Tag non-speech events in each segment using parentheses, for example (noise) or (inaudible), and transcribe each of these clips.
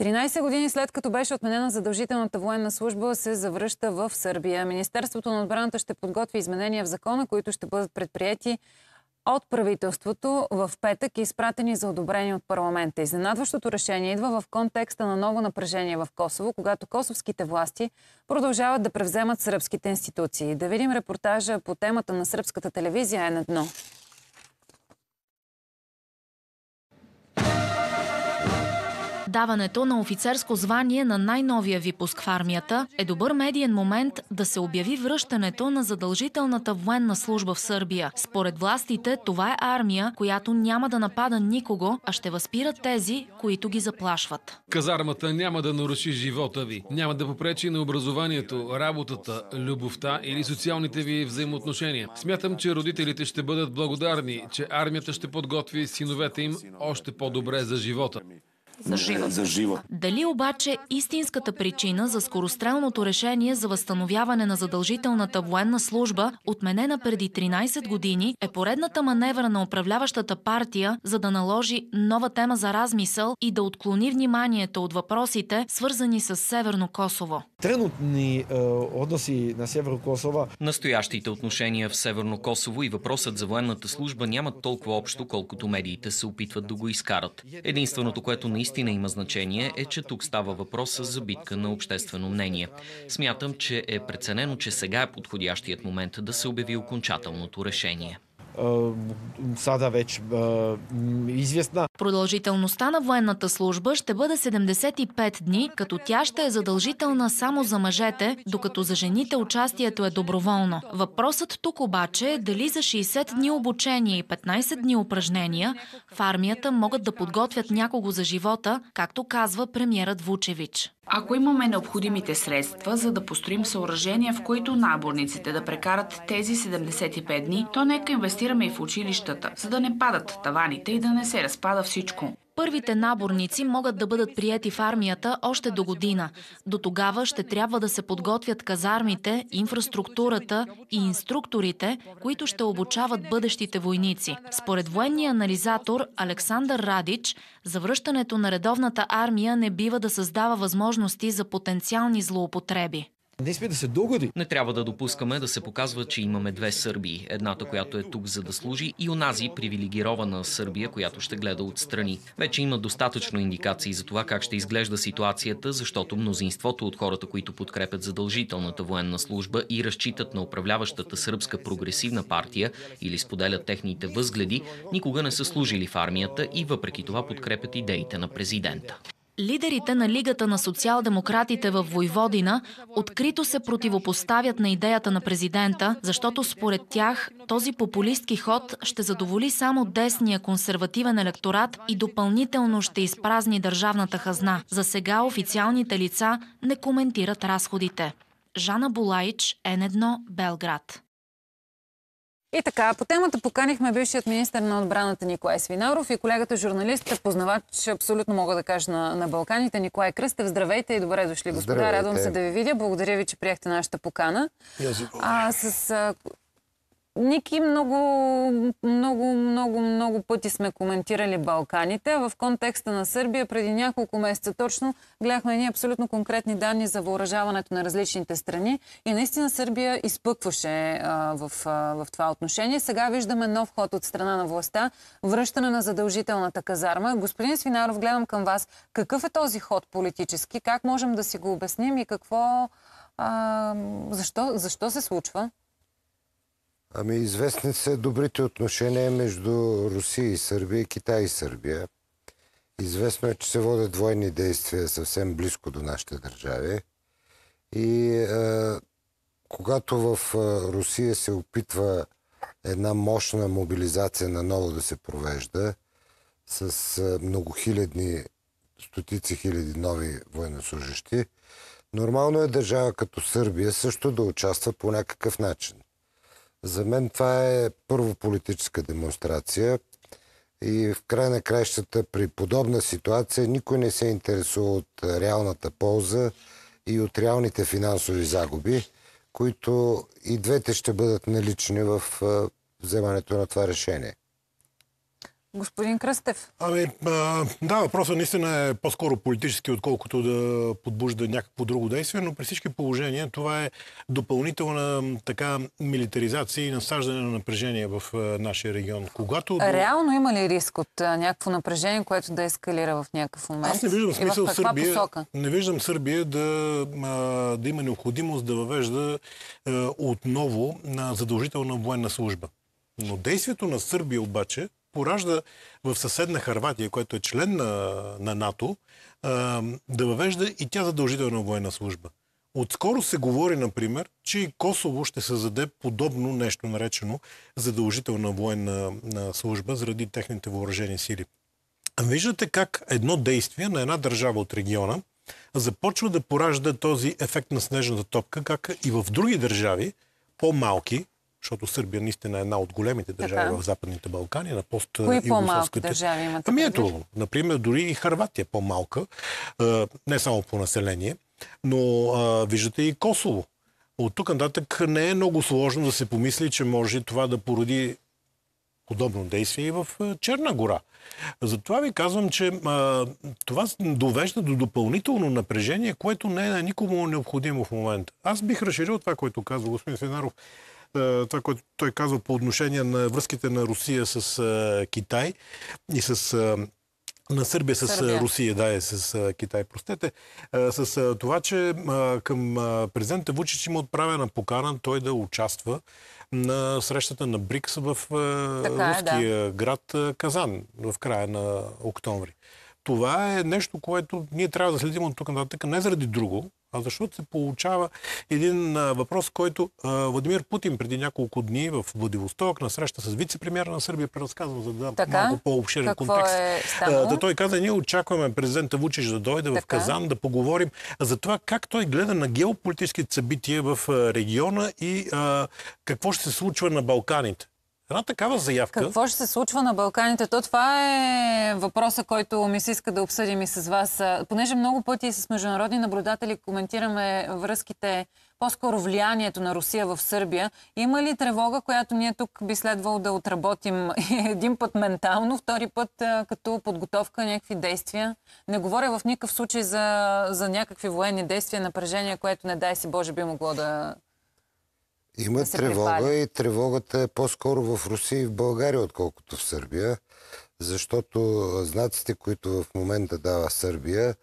13 години след като беше отменена задължителната военна служба, се завръща в Сърбия. Министерството на отбраната ще подготви изменения в закона, които ще бъдат предприяти от правителството в петък и изпратени за одобрение от парламента. Изненадващото решение идва в контекста на ново напрежение в Косово, когато косовските власти продължават да превземат сръбските институции. Да видим репортажа по темата на сръбската телевизия е на дно. Даването на офицерско звание на най-новия випуск в армията е добър медиен момент да се обяви връщането на задължителната военна служба в Сърбия. Според властите, това е армия, която няма да напада никого, а ще възпира тези, които ги заплашват. Казармата няма да наруши живота ви, няма да попречи на образованието, работата, любовта или социалните ви взаимоотношения. Смятам, че родителите ще бъдат благодарни, че армията ще подготви синовете им още по-добре за живота за е, живот. За живот. Дали обаче истинската причина за скорострелното решение за възстановяване на задължителната военна служба, отменена преди 13 години, е поредната маневра на управляващата партия, за да наложи нова тема за размисъл и да отклони вниманието от въпросите, свързани с Северно Косово. Тренутни е, относи на Северно Косово. Настоящите отношения в Северно Косово и въпросът за военната служба нямат толкова общо, колкото медиите се опитват да го изкарат. Единственото, което наистина наистина има значение, е, че тук става въпрос за битка на обществено мнение. Смятам, че е преценено, че сега е подходящият момент да се обяви окончателното решение сада вече известна. Продължителността на военната служба ще бъде 75 дни, като тя ще е задължителна само за мъжете, докато за жените участието е доброволно. Въпросът тук обаче е дали за 60 дни обучение и 15 дни упражнения в армията могат да подготвят някого за живота, както казва премьерът Вучевич. Ако имаме необходимите средства, за да построим съоръжения, в които наборниците да прекарат тези 75 дни, то нека инвестираме и в училищата, за да не падат таваните и да не се разпада всичко. Първите наборници могат да бъдат приети в армията още до година. До тогава ще трябва да се подготвят казармите, инфраструктурата и инструкторите, които ще обучават бъдещите войници. Според военния анализатор Александър Радич, завръщането на редовната армия не бива да създава възможности за потенциални злоупотреби. Не сме да се догоди. Не трябва да допускаме да се показва, че имаме две Сърбии. Едната, която е тук за да служи и онази привилегирована Сърбия, която ще гледа отстрани. Вече има достатъчно индикации за това как ще изглежда ситуацията, защото мнозинството от хората, които подкрепят задължителната военна служба и разчитат на управляващата сръбска прогресивна партия или споделят техните възгледи, никога не са служили в армията и въпреки това подкрепят идеите на президента. Лидерите на Лигата на социал-демократите в Войводина открито се противопоставят на идеята на президента, защото според тях този популистски ход ще задоволи само десния консервативен електорат и допълнително ще изпразни държавната хазна. За сега официалните лица не коментират разходите. Жана Булайч, Н1, Белград. И така, по темата поканихме бившият министр на отбраната Николай Свинаров и колегата журналист, познавач, абсолютно мога да кажа на, на Балканите, Николай Кръстев. Здравейте и добре дошли, господа. Здравейте. Радвам се да ви видя. Благодаря ви, че приехте нашата покана. А, с а, Ники, много, много, много, много пъти сме коментирали Балканите. В контекста на Сърбия преди няколко месеца точно гледахме ние абсолютно конкретни данни за въоръжаването на различните страни. И наистина Сърбия изпъкваше а, в, а, в това отношение. Сега виждаме нов ход от страна на властта, връщане на задължителната казарма. Господин Свинаров, гледам към вас. Какъв е този ход политически? Как можем да си го обясним и какво... А, защо, защо се случва? Ами известни са добрите отношения между Русия и Сърбия, Китай и Сърбия. Известно е, че се водят двойни действия съвсем близко до нашите държави. И е, когато в Русия се опитва една мощна мобилизация на ново да се провежда, с многохилядни, стотици хиляди нови военнослужащи, нормално е държава като Сърбия също да участва по някакъв начин. За мен това е първо политическа демонстрация и в край на краищата при подобна ситуация никой не се интересува от реалната полза и от реалните финансови загуби, които и двете ще бъдат налични в вземането на това решение. Господин Кръстев. Ами, а, да, въпросът наистина е по-скоро политически, отколкото да подбужда някакво друго действие, но при всички положения това е допълнителна така милитаризация и насаждане на напрежение в а, нашия регион. Когато... Реално има ли риск от а, някакво напрежение, което да ескалира в някакъв момент? Аз не виждам смисъл в Сърбия. Посока? Не виждам Сърбия да, да има необходимост да въвежда отново на задължителна военна служба. Но действието на Сърбия обаче поражда в съседна Харватия, която е член на, на НАТО, а, да въвежда и тя задължителна военна служба. Отскоро се говори, например, че и Косово ще създаде подобно нещо наречено задължителна военна служба заради техните въоръжени сили. Виждате как едно действие на една държава от региона започва да поражда този ефект на снежната топка, как и в други държави, по-малки, защото Сърбия наистина е една от големите държави така. в Западните Балкани, на пост Кои по-малки държави имате? Ами ето, например, дори и Харватия по-малка, не само по население, но виждате и Косово. От тук нататък не е много сложно да се помисли, че може това да породи подобно действие и в Черна гора. Затова ви казвам, че а, това довежда до допълнително напрежение, което не е на никому необходимо в момента. Аз бих разширил това, което казва господин Сенаров. Е, това, което той казва по отношение на връзките на Русия с е, Китай и с е, на Сърбия с Сърбия. Русия, да, е с Китай, простете, с това, че към президента Вучич има отправена покана той да участва на срещата на БРИКС в така, руския да. град Казан в края на октомври. Това е нещо, което ние трябва да следим от тук нататък, не заради друго, а защото се получава един а, въпрос, който а, Владимир Путин преди няколко дни в Владивосток на среща с вице-премьера на Сърбия преразказва, за да дам малко по-обширен контекст. Е а, да той каза, ние очакваме президента Вучич да дойде така? в Казан, да поговорим за това как той гледа на геополитическите събития в региона и а, какво ще се случва на Балканите. Една такава заявка... Какво ще се случва на Балканите? То това е въпроса, който ми се иска да обсъдим и с вас. Понеже много пъти с международни наблюдатели коментираме връзките, по-скоро влиянието на Русия в Сърбия. Има ли тревога, която ние тук би следвало да отработим (laughs) един път ментално, втори път като подготовка някакви действия? Не говоря в никакъв случай за, за някакви военни действия, напрежение, което не дай си Боже би могло да има да тревога припали. и тревогата е по-скоро в Русия и в България, отколкото в Сърбия, защото знаците, които в момента дава Сърбия,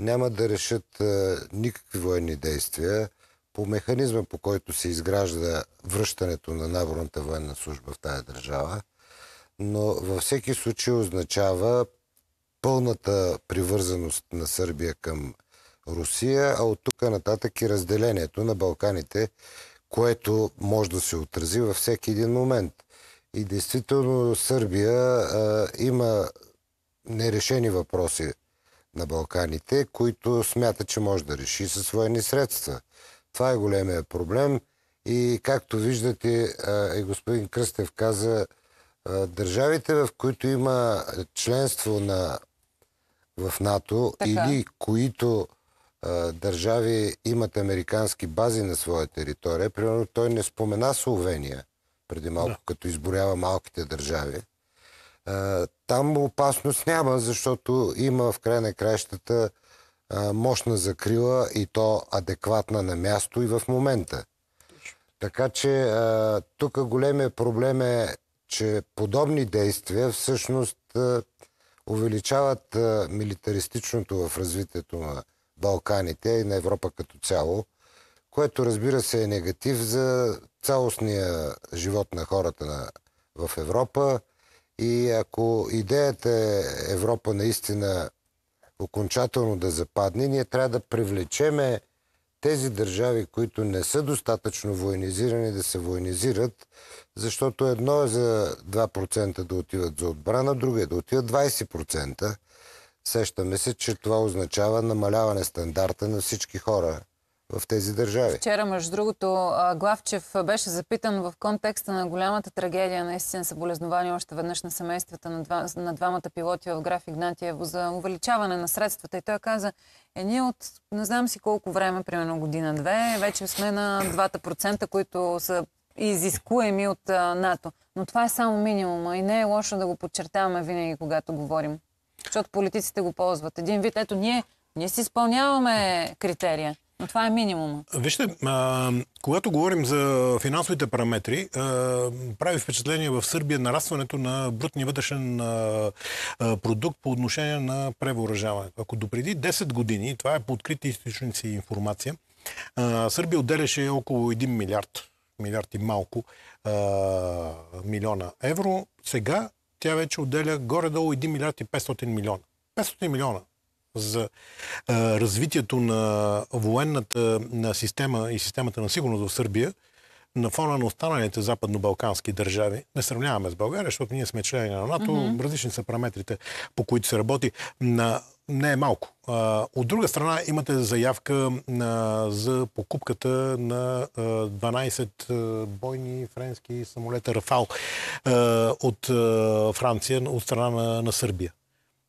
няма да решат а, никакви военни действия по механизма, по който се изгражда връщането на наборната военна служба в тая държава, но във всеки случай означава пълната привързаност на Сърбия към Русия, а от тук нататък и разделението на Балканите, което може да се отрази във всеки един момент. И действително Сърбия а, има нерешени въпроси на Балканите, които смята, че може да реши със своени средства. Това е големия проблем. И както виждате, и господин Кръстев каза, държавите, в които има членство на, в НАТО така. или които държави имат американски бази на своя територия. Примерно той не спомена Словения преди малко, да. като изборява малките държави. Там опасност няма, защото има в край на краищата мощна закрила и то адекватна на място и в момента. Така че тук големия проблем е, че подобни действия всъщност увеличават милитаристичното в развитието на Балканите и на Европа като цяло, което разбира се е негатив за цялостния живот на хората на, в Европа. И ако идеята е Европа наистина окончателно да западне, ние трябва да привлечеме тези държави, които не са достатъчно военизирани, да се военизират, защото едно е за 2% да отиват за отбрана, друго е да отиват 20%. Сещаме се, че това означава намаляване стандарта на всички хора в тези държави. Вчера, между другото, Главчев беше запитан в контекста на голямата трагедия, на наистина съболезнования още веднъж на семействата на, два, на двамата пилоти в граф Игнатиево за увеличаване на средствата. И той каза, е ние от не знам си колко време, примерно година-две, вече сме на 2%, които са изискуеми от НАТО. Но това е само минимума и не е лошо да го подчертаваме винаги, когато говорим защото политиците го ползват. Един вид, ето ние, ние си изпълняваме критерия. Но това е минимума. Вижте, а, когато говорим за финансовите параметри, а, прави впечатление в Сърбия нарастването на брутния вътрешен а, продукт по отношение на превооръжаване. Ако допреди 10 години, това е по открити източници информация, а, Сърбия отделяше около 1 милиард, милиард и малко а, милиона евро, сега тя вече отделя горе-долу 1 милиард и 500 милиона. 500 милиона за развитието на военната на система и системата на сигурност в Сърбия на фона на останалите западно-балкански държави. Не сравняваме с България, защото ние сме члени на НАТО, mm-hmm. различни са параметрите, по които се работи. На не е малко. От друга страна имате заявка за покупката на 12 бойни френски самолета Рафал от Франция от страна на, на Сърбия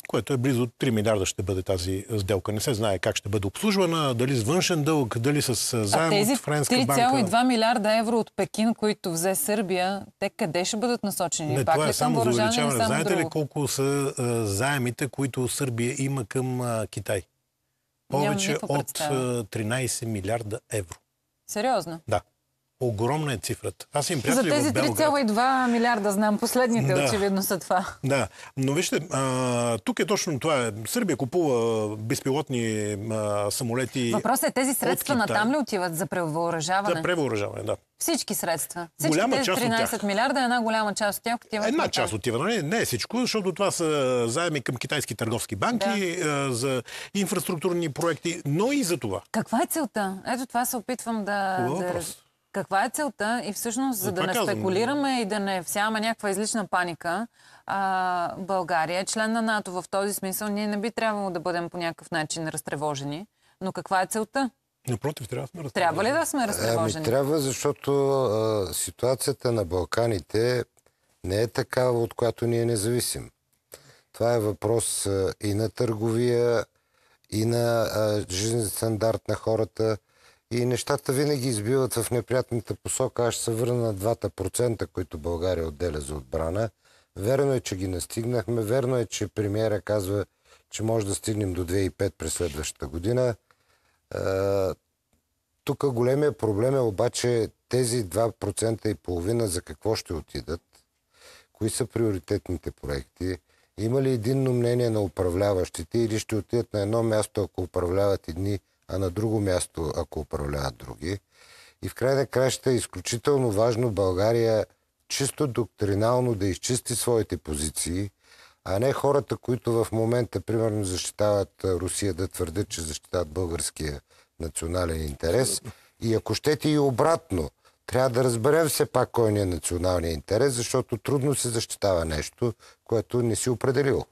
което е близо 3 милиарда ще бъде тази сделка. Не се знае как ще бъде обслужвана, дали с външен дълг, дали с е, заем от Френска банка. А тези 3,2 милиарда евро от Пекин, които взе Сърбия, те къде ще бъдат насочени? Не, Пак това е само за увеличаване. Знаете друго? ли колко са е, заемите, които Сърбия има към е, Китай? Повече от 13 милиарда евро. Сериозно? Да. Огромна е цифрата. Аз им приятели За тези 3,2 милиарда знам. Последните да. очевидно са това. Да. Но вижте, а, тук е точно това. Сърбия купува безпилотни а, самолети. Въпросът е тези средства на там ли отиват за превооръжаване? За превооръжаване, да. Всички средства. Всички голяма тези 13 милиарда, една голяма част от тях отива. Една част отива. Не, нали? не е всичко, защото това са заеми към китайски търговски банки, да. за инфраструктурни проекти, но и за това. Каква е целта? Ето това се опитвам да, е да каква е целта? И всъщност, за да не е спекулираме и да не всяваме някаква излична паника, България е член на НАТО. В този смисъл ние не би трябвало да бъдем по някакъв начин разтревожени. Но каква е целта? Напротив, трябва да сме разтревожени. Трябва ли да сме ами, разтревожени? Ами, трябва, защото а, ситуацията на Балканите не е такава, от която ние не зависим. Това е въпрос а, и на търговия, и на а, жизнен стандарт на хората и нещата винаги избиват в неприятната посока. Аз ще се върна на 2%, които България отделя за отбрана. Верно е, че ги настигнахме. Верно е, че премиера казва, че може да стигнем до 2,5 през следващата година. Тук големия проблем е обаче тези 2% и половина за какво ще отидат, кои са приоритетните проекти, има ли единно мнение на управляващите или ще отидат на едно място, ако управляват едни а на друго място, ако управляват други. И в край на краща е изключително важно България чисто доктринално да изчисти своите позиции, а не хората, които в момента, примерно, защитават Русия, да твърдят, че защитават българския национален интерес. И ако щете и обратно, трябва да разберем все пак кой ни е националният интерес, защото трудно се защитава нещо, което не си определил.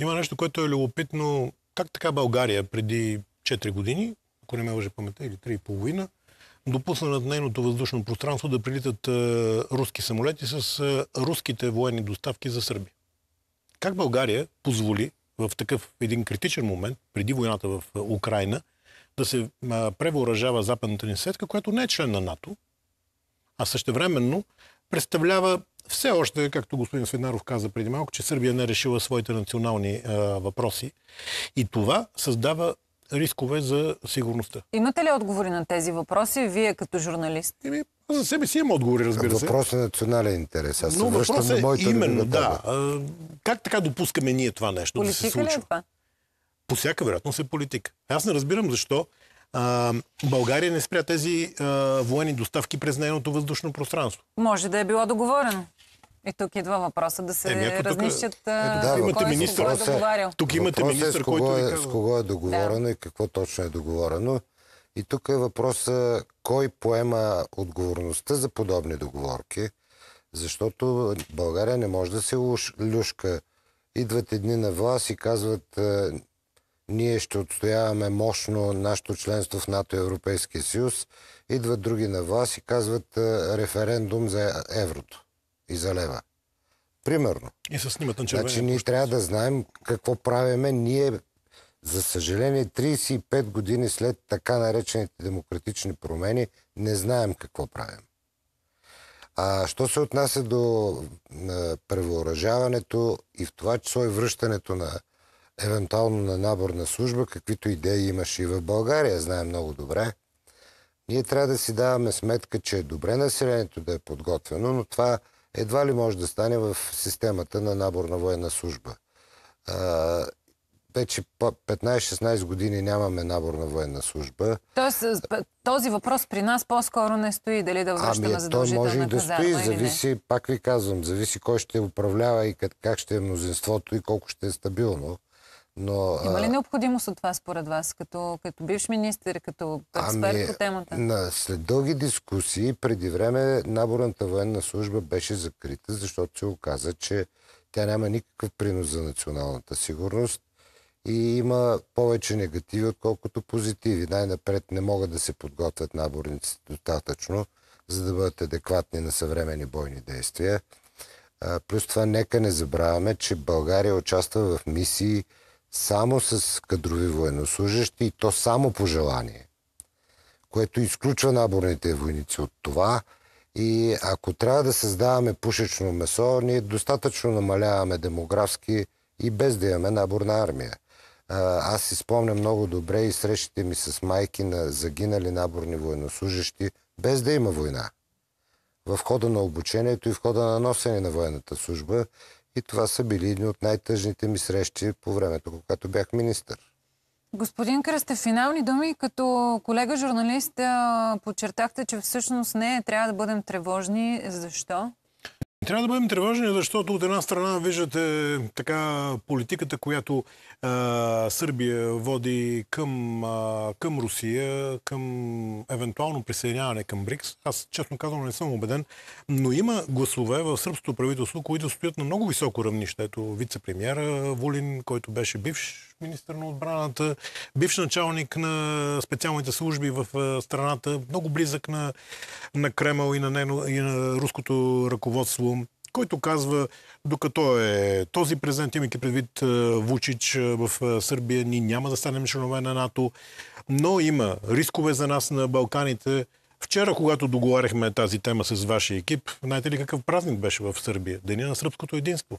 Има нещо, което е любопитно. Как така България преди 4 години, ако не ме лъже паметта, или 3, половина, допусна над нейното въздушно пространство да прилитат е, руски самолети с е, руските военни доставки за Сърбия. Как България позволи в такъв един критичен момент, преди войната в е, Украина, да се превооръжава западната ни сетка, която не е член на НАТО, а същевременно представлява все още, както господин Свинаров каза преди малко, че Сърбия не е решила своите национални а, въпроси. И това създава рискове за сигурността. Имате ли отговори на тези въпроси, вие като журналист? Еми, за себе си има отговори, разбира се. Въпрос е национален интерес. Аз Но въпрос е именно, да. А, как така допускаме ние това нещо политика да се случва? Ли е това? По всяка вероятност е политика. Аз не разбирам защо а, България не спря тези а, военни доставки през нейното въздушно пространство. Може да е било договорено. И тук идва въпроса да се Еми, разнищат тук, ето, да, имате е е министър, е договарял. Тук имате е министър, е, който е, С кого е договорено да. и какво точно е договорено. И тук е въпроса кой поема отговорността за подобни договорки, защото България не може да се люшка. Идват едни на власт и казват ние ще отстояваме мощно нашето членство в НАТО и Европейския съюз. Идват други на власт и казват референдум за еврото и за лева. Примерно. И се снимат на червени. Значи ние трябва да знаем какво правиме. Ние, за съжаление, 35 години след така наречените демократични промени, не знаем какво правим. А що се отнася до превооръжаването и в това число и връщането на евентуално на наборна служба, каквито идеи имаше и в България, знаем много добре. Ние трябва да си даваме сметка, че е добре населението да е подготвено, но това едва ли може да стане в системата на наборна военна служба. вече 15-16 години нямаме набор на военна служба. Тоест, този въпрос при нас по-скоро не стои, дали да връщаме ами, задължителна Той може и да стои, зависи, пак ви казвам, зависи кой ще управлява и как, как ще е мнозинството и колко ще е стабилно. Но, Има ли необходимост от това според вас, като, като бивш министр, като експерт ами, по темата? На, след дълги дискусии, преди време наборната военна служба беше закрита, защото се оказа, че тя няма никакъв принос за националната сигурност и има повече негативи, отколкото позитиви. Най-напред не могат да се подготвят наборниците достатъчно, за да бъдат адекватни на съвремени бойни действия. плюс това, нека не забравяме, че България участва в мисии, само с кадрови военнослужащи и то само по желание, което изключва наборните войници от това. И ако трябва да създаваме пушечно месо, ние достатъчно намаляваме демографски и без да имаме наборна армия. Аз си спомням много добре и срещите ми с майки на загинали наборни военнослужащи, без да има война. В хода на обучението и в хода на носене на военната служба. И това са били едни от най-тъжните ми срещи по времето, когато бях министър. Господин Кръсте, финални думи, като колега журналист подчертахте, че всъщност не трябва да бъдем тревожни. Защо? Трябва да бъдем тревожни, защото от една страна виждате така политиката, която а, Сърбия води към, а, към Русия, към евентуално присъединяване към БРИКС. Аз честно казвам не съм убеден, но има гласове в сръбското правителство, които стоят на много високо равнище. Ето вице-премьера Волин, който беше бивш министр на отбраната, бивш началник на специалните служби в страната, много близък на, на Кремъл и на, нено, и на руското ръководство който казва, докато е този президент, имайки предвид Вучич в Сърбия, ние няма да станем членове на НАТО, но има рискове за нас на Балканите. Вчера, когато договаряхме тази тема с вашия екип, знаете ли какъв празник беше в Сърбия? Деня на сръбското единство.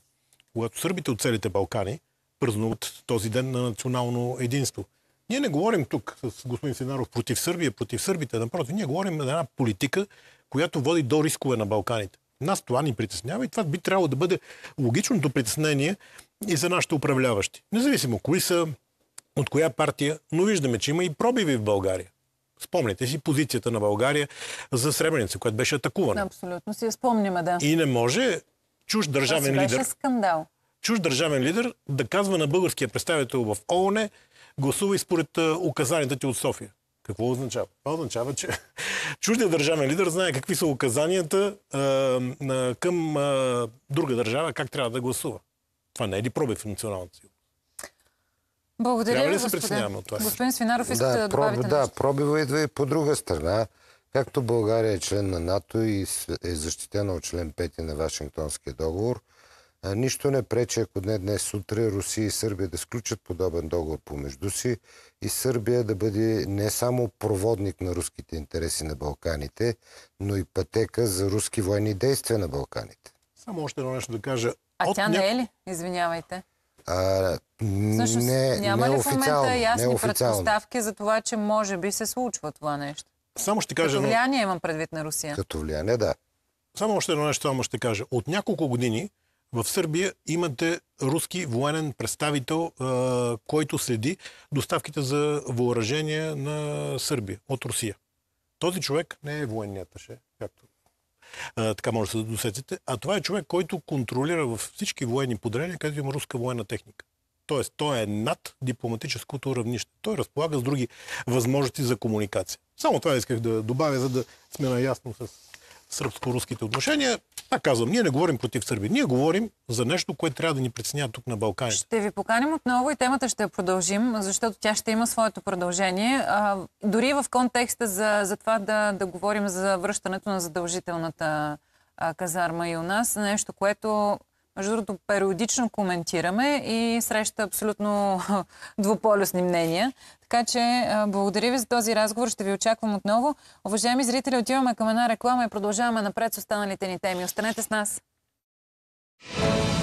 Когато сърбите от целите Балкани празнуват този ден на национално единство. Ние не говорим тук с господин Сенаров против Сърбия, против сърбите. Напротив, ние говорим за една политика, която води до рискове на Балканите. Нас това ни притеснява и това би трябвало да бъде логичното притеснение и за нашите управляващи. Независимо кои са, от коя партия, но виждаме, че има и пробиви в България. Спомняте си позицията на България за Сребреница, която беше атакувана. Абсолютно си я спомняме, да. И не може чуж държавен лидер... беше скандал чуж държавен лидер да казва на българския представител в ООН гласувай според указанията ти от София. Какво означава? Това означава, че (laughs) чуждият държавен лидер знае какви са указанията а, към а, друга държава, как трябва да гласува. Това не е ли пробив в националната сила. Благодаря ви, ли да се това? Господин Свинаров, искате да, да добавите Да, пробива идва и по друга страна. Както България е член на НАТО и е защитена от член 5 на Вашингтонския договор, нищо не пречи, ако не днес сутре Русия и Сърбия да сключат подобен договор помежду си и Сърбия да бъде не само проводник на руските интереси на Балканите, но и пътека за руски военни действия на Балканите. Само още едно нещо да кажа. А От тя не е ли? Извинявайте. А, не, няма не ли в момента ясни предпоставки за това, че може би се случва това нещо? Само ще кажа... Като влияние но... имам предвид на Русия. Като влияние, да. Само още едно нещо, само ще кажа. От няколко години в Сърбия имате руски военен представител, който следи доставките за въоръжение на Сърбия от Русия. Този човек не е военният ше, както така може да се досетите, а това е човек, който контролира във всички военни подрения, където има руска военна техника. Тоест, той е над дипломатическото равнище. Той разполага с други възможности за комуникация. Само това исках да добавя, за да сме наясно с сръбско-руските отношения. Пак казвам, ние не говорим против Сърби. Ние говорим за нещо, което трябва да ни преценява тук на Балканите. Ще ви поканим отново и темата ще продължим, защото тя ще има своето продължение. А, дори в контекста за, за това да, да говорим за връщането на задължителната а, казарма и у нас, нещо, което между другото, периодично коментираме и среща абсолютно (laughs) двуполюсни мнения. Така че благодаря ви за този разговор. Ще ви очаквам отново. Уважаеми зрители, отиваме към една реклама и продължаваме напред с останалите ни теми. Останете с нас! Thank